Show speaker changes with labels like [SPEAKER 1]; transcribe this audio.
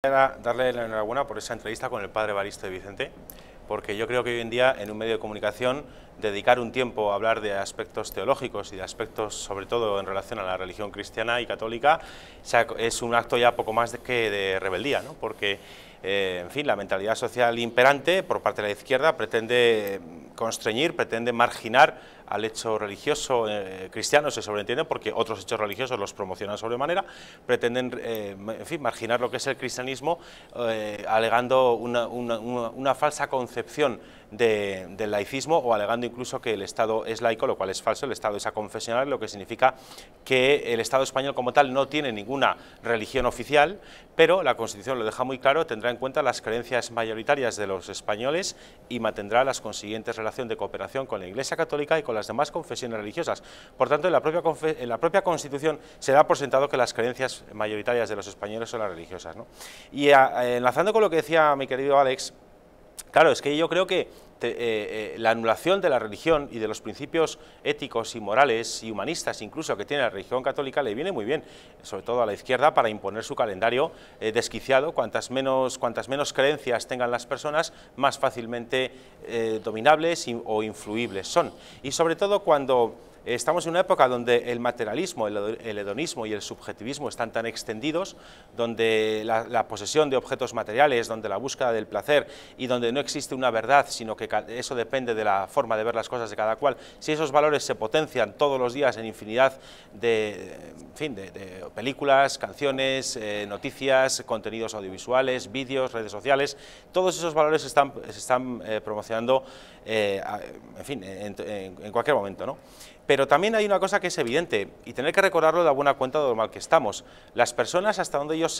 [SPEAKER 1] Darle la enhorabuena por esa entrevista con el padre Baristo de Vicente, porque yo creo que hoy en día en un medio de comunicación dedicar un tiempo a hablar de aspectos teológicos y de aspectos sobre todo en relación a la religión cristiana y católica es un acto ya poco más que de rebeldía, ¿no? porque eh, en fin, la mentalidad social imperante por parte de la izquierda pretende constreñir, pretende marginar al hecho religioso eh, cristiano, se sobreentiende, porque otros hechos religiosos los promocionan sobremanera, pretenden eh, marginar lo que es el cristianismo, eh, alegando una, falsa concepción del laicismo o alegando incluso que el Estado es laico, lo cual es falso, el Estado es aconfesional, lo que significa que el Estado español como tal no tiene ninguna religión oficial, pero la Constitución lo deja muy claro, tendrá en cuenta las creencias mayoritarias de los españoles y mantendrá las consiguientes relaciones de cooperación con la Iglesia Católica y con las demás confesiones religiosas. Por tanto, en la propia, Constitución se da por sentado que las creencias mayoritarias de los españoles son las religiosas. Y ah, enlazando con lo que decía mi querido Alex, claro, es que yo creo que eh, eh, la anulación de la religión y de los principios éticos y morales y humanistas incluso que tiene la religión católica le viene muy bien, sobre todo a la izquierda, para imponer su calendario eh, desquiciado. Cuantas menos, cuantas menos creencias tengan las personas, más fácilmente dominables o influibles son. Y sobre todo cuando estamos en una época donde el materialismo, el hedonismo y el subjetivismo están tan extendidos, donde la, la, posesión de objetos materiales, donde la búsqueda del placer y donde no existe una verdad, sino que eso depende de la forma de ver las cosas de cada cual. Si esos valores se potencian todos los días en infinidad de, fin, de, películas, canciones, eh, noticias, contenidos audiovisuales, vídeos, redes sociales, todos esos valores se están, se están eh, promocionando eh, en, en, cualquier momento. Pero también hay una cosa que es evidente y tener que recordarlo de alguna cuenta de lo mal que estamos. Las personas hasta donde ellos